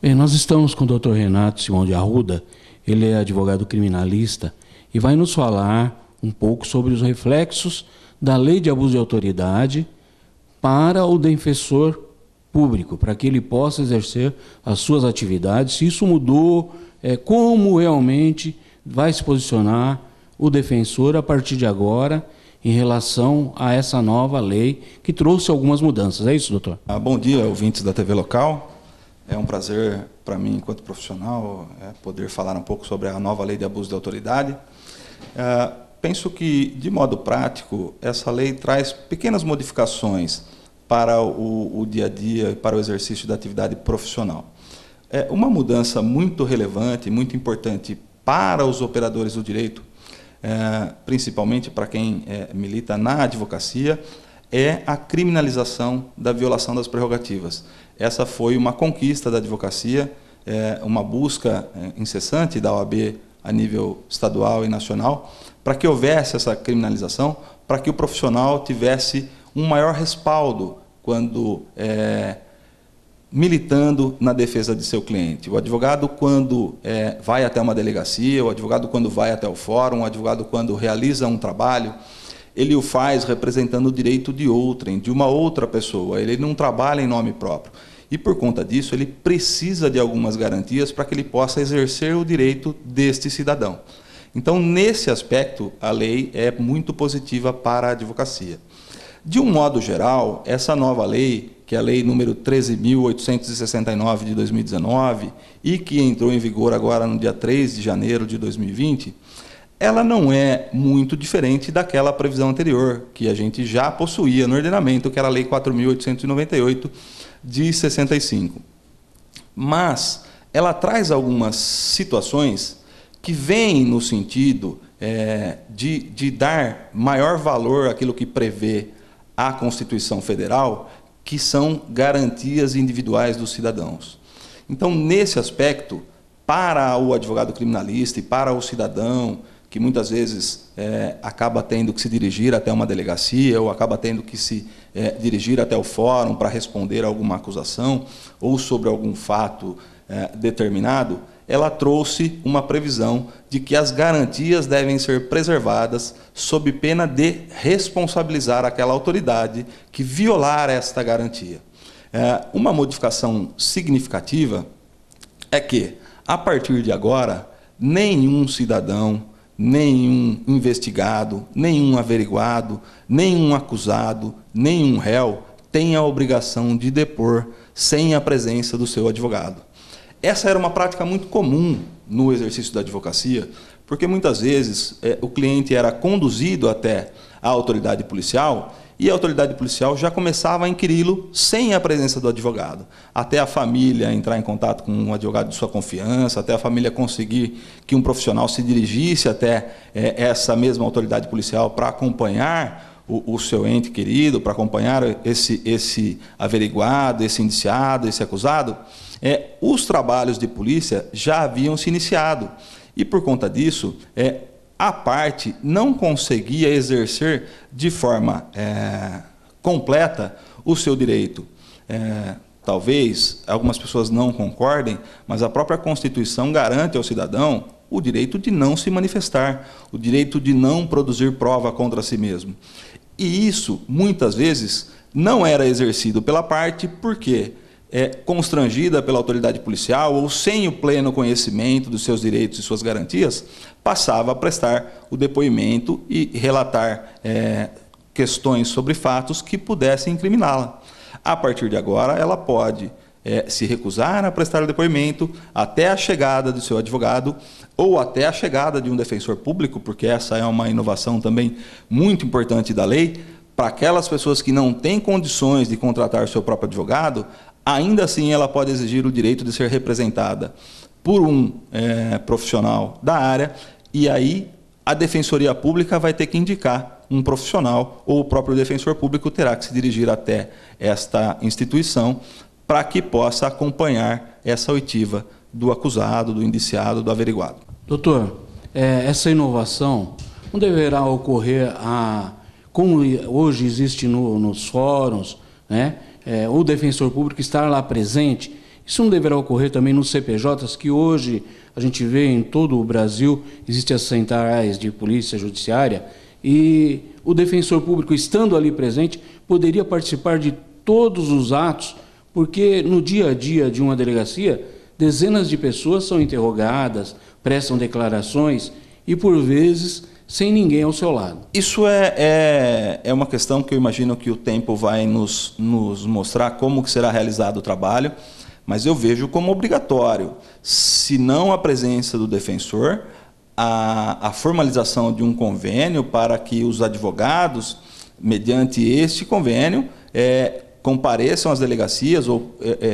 Bem, nós estamos com o Dr. Renato Simão de Arruda, ele é advogado criminalista e vai nos falar um pouco sobre os reflexos da lei de abuso de autoridade para o defensor público, para que ele possa exercer as suas atividades, se isso mudou, é, como realmente vai se posicionar o defensor a partir de agora em relação a essa nova lei que trouxe algumas mudanças. É isso, doutor? Ah, bom dia, ouvintes da TV Local. É um prazer para mim, enquanto profissional, é poder falar um pouco sobre a nova lei de abuso de autoridade. É, penso que, de modo prático, essa lei traz pequenas modificações para o, o dia a dia e para o exercício da atividade profissional. É uma mudança muito relevante, muito importante para os operadores do direito, é, principalmente para quem é, milita na advocacia, é a criminalização da violação das prerrogativas. Essa foi uma conquista da advocacia, é, uma busca é, incessante da OAB a nível estadual e nacional, para que houvesse essa criminalização, para que o profissional tivesse um maior respaldo quando é, militando na defesa de seu cliente. O advogado, quando é, vai até uma delegacia, o advogado, quando vai até o fórum, o advogado, quando realiza um trabalho, ele o faz representando o direito de outrem, de uma outra pessoa. Ele não trabalha em nome próprio. E por conta disso, ele precisa de algumas garantias para que ele possa exercer o direito deste cidadão. Então, nesse aspecto, a lei é muito positiva para a advocacia. De um modo geral, essa nova lei, que é a Lei número 13.869 de 2019 e que entrou em vigor agora no dia 3 de janeiro de 2020, ela não é muito diferente daquela previsão anterior, que a gente já possuía no ordenamento, que era a Lei 4.898 de 65. Mas ela traz algumas situações que vêm no sentido é, de, de dar maior valor àquilo que prevê a Constituição Federal, que são garantias individuais dos cidadãos. Então, nesse aspecto, para o advogado criminalista e para o cidadão, que muitas vezes é, acaba tendo que se dirigir até uma delegacia ou acaba tendo que se é, dirigir até o fórum para responder a alguma acusação ou sobre algum fato é, determinado, ela trouxe uma previsão de que as garantias devem ser preservadas sob pena de responsabilizar aquela autoridade que violar esta garantia. É, uma modificação significativa é que, a partir de agora, nenhum cidadão, nenhum investigado, nenhum averiguado, nenhum acusado, nenhum réu tem a obrigação de depor sem a presença do seu advogado. Essa era uma prática muito comum no exercício da advocacia, porque muitas vezes eh, o cliente era conduzido até a autoridade policial e a autoridade policial já começava a inquiri-lo sem a presença do advogado. Até a família entrar em contato com um advogado de sua confiança, até a família conseguir que um profissional se dirigisse até é, essa mesma autoridade policial para acompanhar o, o, seu ente querido, para acompanhar esse, esse averiguado, esse indiciado, esse acusado. É, os trabalhos de polícia já haviam se iniciado. E por conta disso, é, a parte não conseguia exercer de forma é, completa o seu direito. É, talvez algumas pessoas não concordem, mas a própria Constituição garante ao cidadão o direito de não se manifestar, o direito de não produzir prova contra si mesmo. E isso, muitas vezes, não era exercido pela parte, por quê? Porque é, constrangida pela autoridade policial ou sem o pleno conhecimento dos seus direitos e suas garantias, passava a prestar o depoimento e relatar é, questões sobre fatos que pudessem incriminá-la. A partir de agora, ela pode é, se recusar a prestar o depoimento até a chegada do seu advogado ou até a chegada de um defensor público, porque essa é uma inovação também muito importante da lei. Para aquelas pessoas que não têm condições de contratar o seu próprio advogado, ainda assim ela pode exigir o direito de ser representada por um é, profissional da área, e aí a Defensoria Pública vai ter que indicar um profissional ou o próprio defensor público terá que se dirigir até esta instituição para que possa acompanhar essa oitiva do acusado, do indiciado, do averiguado. Doutor, é, essa inovação não deverá ocorrer a como hoje existe no, nos fóruns, né? é, o defensor público estar lá presente. Isso não deverá ocorrer também nos CPJs, que hoje a gente vê em todo o Brasil, existem as centrais de polícia judiciária, e o defensor público, estando ali presente, poderia participar de todos os atos, porque no dia a dia de uma delegacia, dezenas de pessoas são interrogadas, prestam declarações e, por vezes, sem ninguém ao seu lado. Isso é, é, é uma questão que eu imagino que o tempo vai nos, nos mostrar como que será realizado o trabalho, mas eu vejo como obrigatório, se não a presença do defensor, a, a formalização de um convênio para que os advogados, mediante este convênio, é, compareçam às delegacias ou é, é,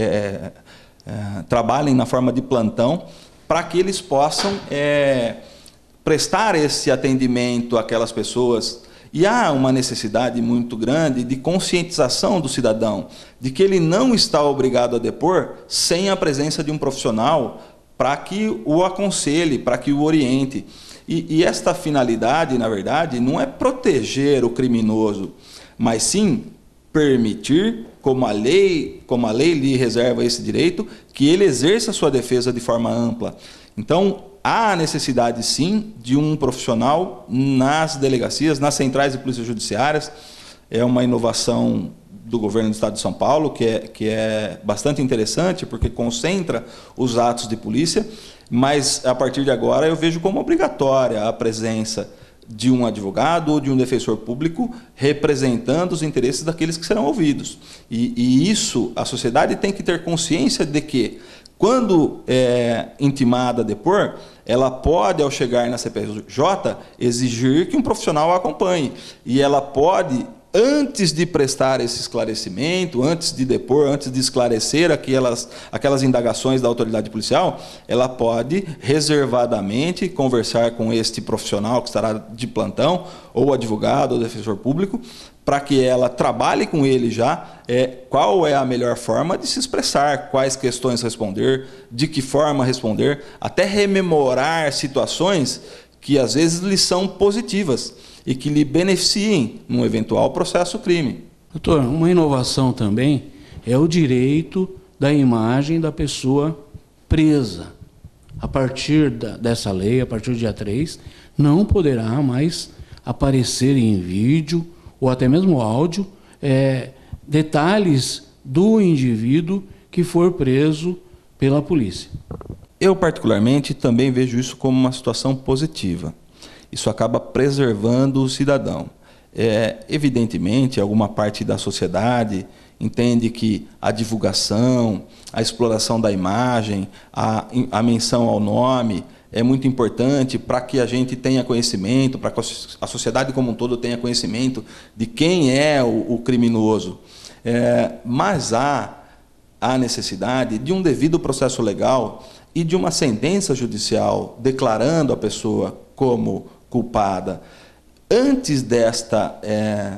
é trabalhem na forma de plantão para que eles possam é, prestar esse atendimento àquelas pessoas. E há uma necessidade muito grande de conscientização do cidadão, de que ele não está obrigado a depor sem a presença de um profissional para que o aconselhe, para que o oriente. E, e, esta finalidade, na verdade, não é proteger o criminoso, mas sim permitir, como a lei, como a lei lhe reserva esse direito, que ele exerça sua defesa de forma ampla. Então, há necessidade sim de um profissional nas delegacias, nas centrais de polícias judiciárias. É uma inovação do governo do estado de São Paulo, que é, que é bastante interessante, porque concentra os atos de polícia, mas a partir de agora eu vejo como obrigatória a presença de um advogado ou de um defensor público representando os interesses daqueles que serão ouvidos. E, e isso, a sociedade tem que ter consciência de que quando é intimada a depor, ela pode, ao chegar na CPJ, exigir que um profissional a acompanhe. E ela pode, antes de prestar esse esclarecimento, antes de depor, antes de esclarecer aquelas, aquelas indagações da autoridade policial, ela pode reservadamente conversar com este profissional que estará de plantão, ou advogado, ou defensor público, para que ela trabalhe com ele já é, qual é a melhor forma de se expressar, quais questões responder, de que forma responder, até rememorar situações que às vezes lhe são positivas e que lhe beneficiem num eventual processo crime. Doutor, uma inovação também é o direito da imagem da pessoa presa. A partir da, dessa lei, a partir do dia 3, não poderá mais aparecer em vídeo ou até mesmo áudio, é, detalhes do indivíduo que for preso pela polícia. Eu, particularmente, também vejo isso como uma situação positiva. Isso acaba preservando o cidadão. É, evidentemente, alguma parte da sociedade entende que a divulgação, a exploração da imagem, a, a menção ao nome é muito importante para que a gente tenha conhecimento, para que a sociedade como um todo tenha conhecimento de quem é o, o criminoso. É, mas há a necessidade de um devido processo legal e de uma sentença judicial declarando a pessoa como culpada. Antes desta, é,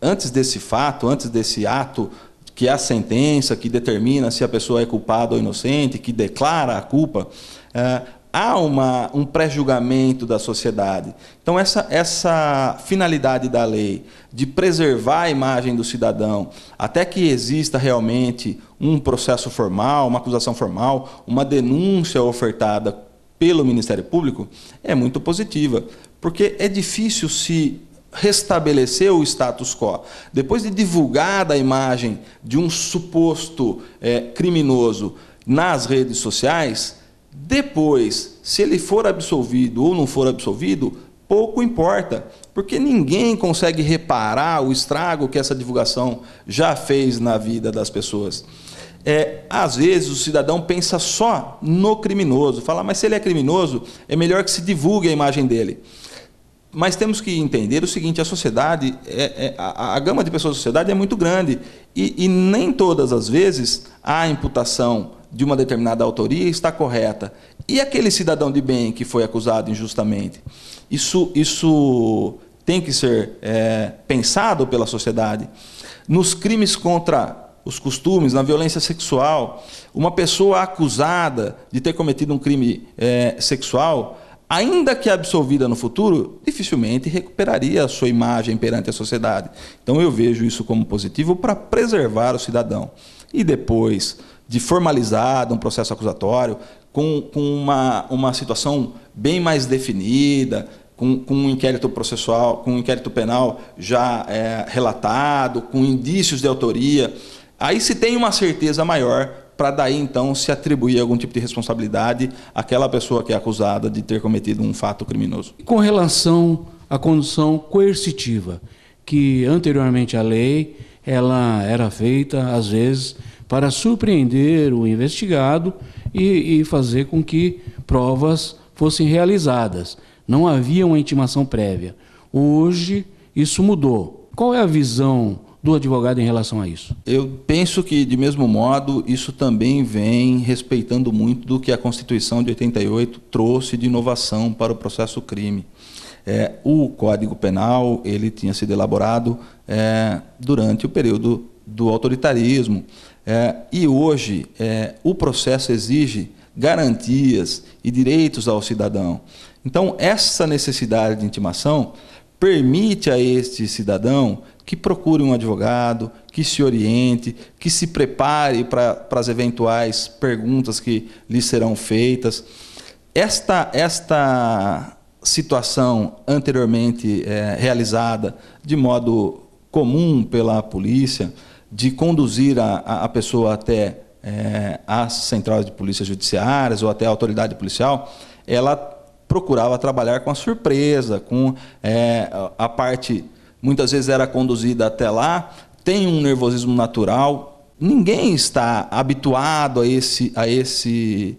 antes desse fato, antes desse ato que é a sentença que determina se a pessoa é culpada ou inocente, que declara a culpa, é, há uma, um pré-julgamento da sociedade. Então, essa, essa finalidade da lei de preservar a imagem do cidadão até que exista realmente um processo formal, uma acusação formal, uma denúncia ofertada pelo Ministério Público, é muito positiva, porque é difícil se restabelecer o status quo. Depois de divulgada a imagem de um suposto é, criminoso nas redes sociais, depois, se ele for absolvido ou não for absolvido, pouco importa, porque ninguém consegue reparar o estrago que essa divulgação já fez na vida das pessoas. É, às vezes o cidadão pensa só no criminoso, fala, mas se ele é criminoso, é melhor que se divulgue a imagem dele. Mas temos que entender o seguinte: a sociedade, é, é, a, a, gama de pessoas da sociedade é muito grande e, e nem todas as vezes há imputação de uma determinada autoria está correta. E aquele cidadão de bem que foi acusado injustamente? Isso, isso tem que ser é, pensado pela sociedade. Nos crimes contra os costumes, na violência sexual, uma pessoa acusada de ter cometido um crime é, sexual, ainda que absolvida no futuro, dificilmente recuperaria a sua imagem perante a sociedade. Então eu vejo isso como positivo para preservar o cidadão. E depois, de formalizado um processo acusatório, com, com uma, uma situação bem mais definida, com, com, um inquérito processual, com um inquérito penal já é, relatado, com indícios de autoria, aí se tem uma certeza maior para daí então se atribuir algum tipo de responsabilidade àquela pessoa que é acusada de ter cometido um fato criminoso. Com relação à condução coercitiva, que anteriormente à lei ela era feita às vezes para surpreender o investigado e, e fazer com que provas fossem realizadas. Não havia uma intimação prévia. Hoje, isso mudou. Qual é a visão do advogado em relação a isso? Eu penso que, de mesmo modo, isso também vem respeitando muito do que a Constituição de 88 trouxe de inovação para o processo crime. É, o Código Penal ele tinha sido elaborado é, durante o período do autoritarismo. É, e hoje é, o processo exige garantias e direitos ao cidadão. Então, essa necessidade de intimação permite a este cidadão que procure um advogado, que se oriente, que se prepare para as eventuais perguntas que lhe serão feitas. Esta, esta situação anteriormente é, realizada de modo comum pela polícia, de conduzir a, a pessoa até é, as centrais de polícia judiciárias ou até a autoridade policial, ela procurava trabalhar com a surpresa, com é, a parte muitas vezes era conduzida até lá, tem um nervosismo natural. Ninguém está habituado a esse, a esse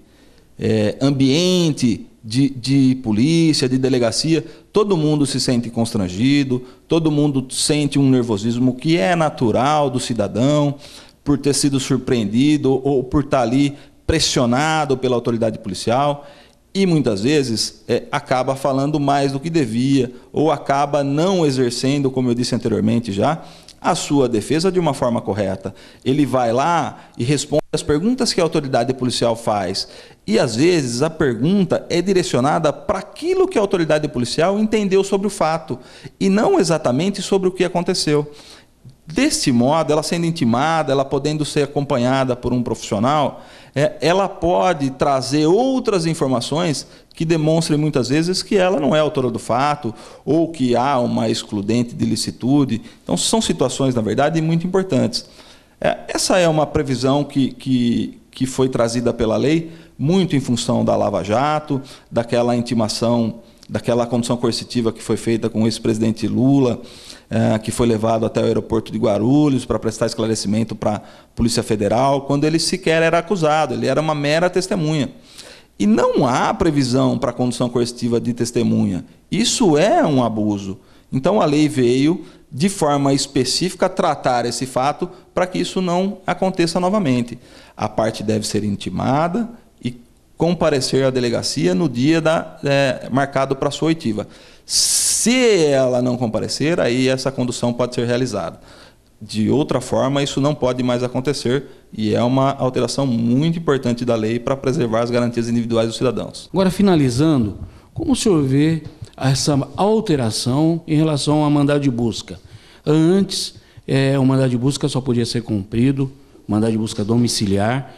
é, ambiente de, de polícia, de delegacia. Todo mundo se sente constrangido, Todo mundo sente um nervosismo que é natural do cidadão por ter sido surpreendido ou por estar ali pressionado pela autoridade policial e muitas vezes é, acaba falando mais do que devia ou acaba não exercendo, como eu disse anteriormente já, a sua defesa de uma forma correta. Ele vai lá e responde as perguntas que a autoridade policial faz. E às vezes a pergunta é direcionada para aquilo que a autoridade policial entendeu sobre o fato e não exatamente sobre o que aconteceu. Desse modo, ela sendo intimada, ela podendo ser acompanhada por um profissional, é, ela pode trazer outras informações que demonstrem muitas vezes que ela não é autora do fato ou que há uma excludente de licitude. Então, são situações, na verdade, muito importantes. É, essa é uma previsão que, que, que foi trazida pela lei, muito em função da Lava Jato, daquela intimação daquela condução coercitiva que foi feita com o ex-presidente Lula, é, que foi levado até o aeroporto de Guarulhos para prestar esclarecimento para a Polícia Federal, quando ele sequer era acusado, ele era uma mera testemunha. E não há previsão para a condução coercitiva de testemunha. Isso é um abuso. Então a lei veio de forma específica tratar esse fato para que isso não aconteça novamente. A parte deve ser intimada, comparecer à delegacia no dia da, é, marcado para a sua oitiva. Se ela não comparecer, aí essa condução pode ser realizada. De outra forma, isso não pode mais acontecer e é uma alteração muito importante da lei para preservar as garantias individuais dos cidadãos. Agora, finalizando, como o senhor vê essa alteração em relação ao mandado de busca? Antes, é, o mandado de busca só podia ser cumprido, mandado de busca domiciliar,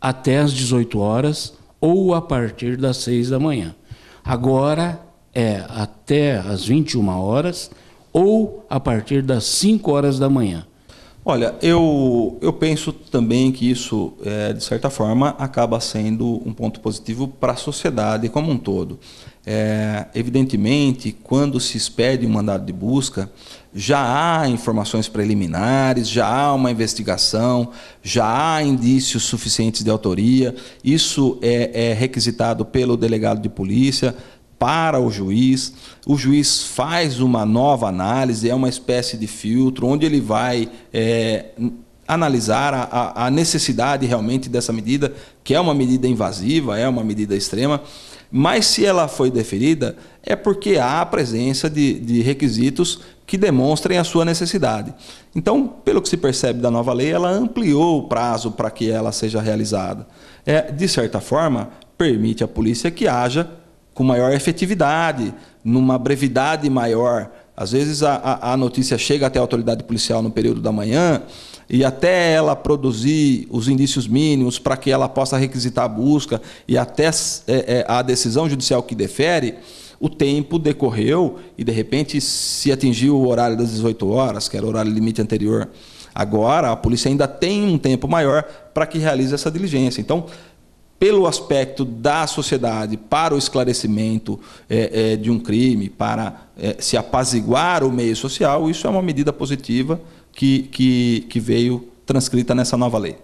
até às 18 horas, ou a partir das 6 da manhã. Agora é até as 21 horas ou a partir das 5 horas da manhã. Olha, eu, eu penso também que isso, é, de certa forma, acaba sendo um ponto positivo para a sociedade como um todo. É, evidentemente, quando se expede um mandado de busca, já há informações preliminares, já há uma investigação, já há indícios suficientes de autoria. Isso é, é requisitado pelo delegado de polícia, para o juiz, o juiz faz uma nova análise, é uma espécie de filtro, onde ele vai é, analisar a, a, necessidade realmente dessa medida, que é uma medida invasiva, é uma medida extrema, mas se ela foi deferida, é porque há a presença de, de requisitos que demonstrem a sua necessidade. Então, pelo que se percebe da nova lei, ela ampliou o prazo para que ela seja realizada. É, de certa forma, permite à polícia que haja com maior efetividade, numa brevidade maior. Às vezes a, a, a notícia chega até a autoridade policial no período da manhã e até ela produzir os indícios mínimos para que ela possa requisitar a busca e até é, é, a decisão judicial que defere, o tempo decorreu e de repente se atingiu o horário das 18 horas, que era o horário limite anterior. Agora a polícia ainda tem um tempo maior para que realize essa diligência. Então, pelo aspecto da sociedade para o esclarecimento é, é, de um crime, para é, se apaziguar o meio social, isso é uma medida positiva que, que, que veio transcrita nessa nova lei.